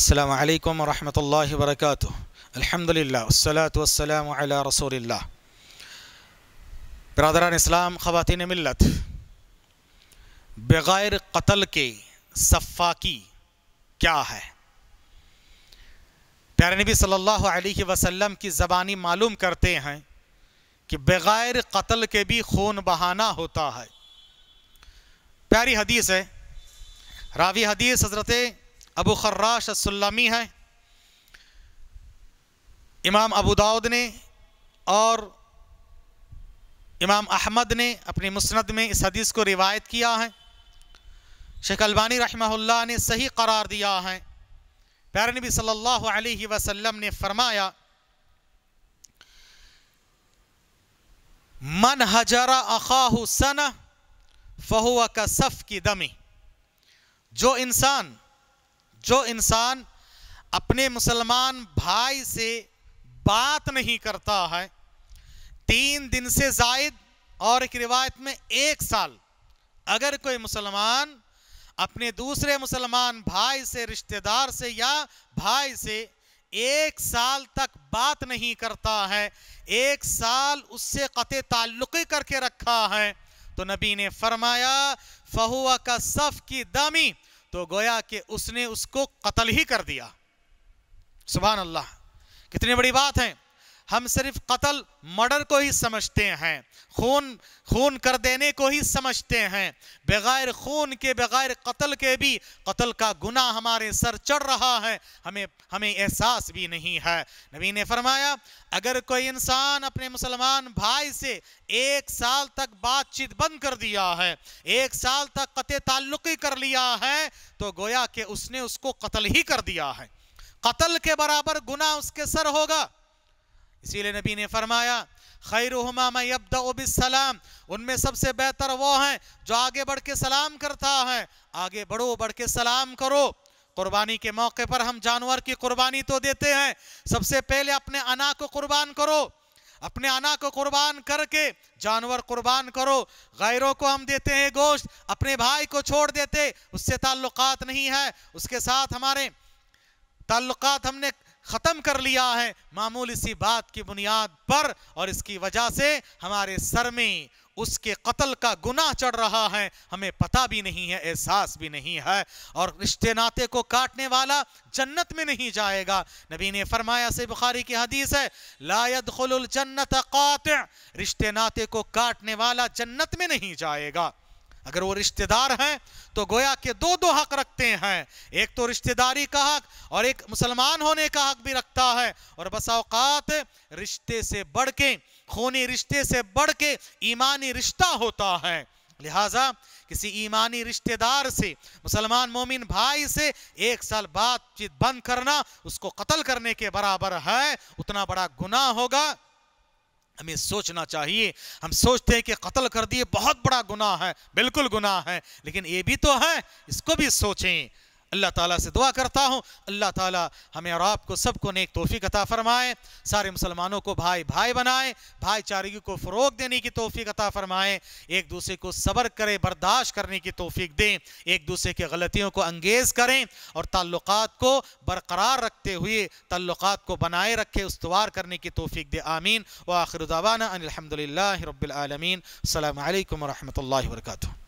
അസ്സാം വലൈക്കും വറഹമത്തല്ലാഹി വബർക്കാത്തു അലഹമുല്ല വസ്സലാത്തു വസ്സലാം അല റസൂലില്ല बरदरान इस्लाम ख़वान मिलत बग़ैर कत्ल के सफ़ाकी क्या है प्यारे नबी सल्लल्लाहु अलैहि वसल्लम की ज़बानी मालूम करते हैं कि बग़ैर कत्ल के भी खून बहाना होता है प्यारी हदीस है रावी हदीस हज़रत अबू खर्राश असलमी है इमाम अबू दाऊद ने और इमाम अहमद ने अपनी मुस्ंद में इस हदीस को रिवायत किया है शेख अलबानी रहमहुल्लाह ने सही करार दिया है प्यार नबी सल्लल्लाहु अलैहि वसल्लम ने फरमाया मन हजरा अखाहु सन फ़हुआ का सफ़ की दमी जो इंसान जो इंसान अपने मुसलमान भाई से बात नहीं करता है तीन दिन से जायद और एक रिवायत में एक साल अगर कोई मुसलमान अपने दूसरे मुसलमान भाई से रिश्तेदार से या भाई से एक साल तक बात नहीं करता है एक साल उससे कत ताल्लुक़ी करके रखा है तो नबी ने फरमाया फहुआ का सफ़ की दमी तो गोया कि उसने उसको कत्ल ही कर दिया सुबह अल्लाह कितनी बड़ी बात है हम सिर्फ कत्ल मर्डर को ही समझते हैं खून खून कर देने को ही समझते हैं बगैर खून के बगैर कत्ल के भी कत्ल का गुना हमारे सर चढ़ रहा है हमें हमें एहसास भी नहीं है नबी ने फरमाया अगर कोई इंसान अपने मुसलमान भाई से एक साल तक बातचीत बंद कर दिया है एक साल तक कत ताल्लुक कर लिया है तो गोया कि उसने उसको कत्ल ही कर दिया है कत्ल के बराबर गुना उसके सर होगा इसीलिए नबी ने फरमाया खैर सलाम उनमें सबसे बेहतर वो हैं जो आगे बढ़ के सलाम करता है आगे बढ़ो बढ़ के सलाम करो कुर्बानी के मौके पर हम जानवर की कुर्बानी तो देते हैं सबसे पहले अपने अना को कुर्बान करो अपने अना को कुर्बान करके जानवर कुर्बान करो गैरों को हम देते हैं गोश्त अपने भाई को छोड़ देते उससे ताल्लुकात नहीं है उसके साथ हमारे ताल्लुकात हमने ख़त्म कर लिया है मामूली सी बात की बुनियाद पर और इसकी वजह से हमारे सर में उसके कत्ल का गुना चढ़ रहा है हमें पता भी नहीं है एहसास भी नहीं है और रिश्ते नाते को काटने वाला जन्नत में नहीं जाएगा नबी ने फरमाया से बुखारी की हदीस है लायद जन्नत रिश्ते नाते को काटने वाला जन्नत में नहीं जाएगा अगर वो रिश्तेदार हैं तो गोया के दो दो हक रखते हैं एक तो रिश्तेदारी का हक और एक मुसलमान होने का हक भी रखता है और बसाओकात रिश्ते से बढ़ के खूनी रिश्ते से बढ़ के ईमानी रिश्ता होता है लिहाजा किसी ईमानी रिश्तेदार से मुसलमान मोमिन भाई से एक साल बातचीत बंद करना उसको कत्ल करने के बराबर है उतना बड़ा गुनाह होगा हमें सोचना चाहिए हम सोचते हैं कि कत्ल कर दिए बहुत बड़ा गुनाह है बिल्कुल गुनाह है लेकिन ये भी तो है इसको भी सोचें अल्लाह ताला से दुआ करता हूँ अल्लाह ताला हमें और आपको सबको नेक तोफ़ी अता फ़रमाएँ सारे मुसलमानों को भाई भाई बनाए भाईचारगी को फ़रोग देने की तोफ़ी अता फ़रमाएँ एक दूसरे को सब्र करें बर्दाश्त करने की तोफ़ी दें एक दूसरे के गलतियों को अंगेज़ करें और ताल्लुक़ को बरकरार रखते हुए ताल्लुक़ को बनाए रखें उसवार करने की तोफ़ी दें आमीन व आखिर दवाना अलहमदिल्ला रबालमीन अल्लाम वरहमल वर्का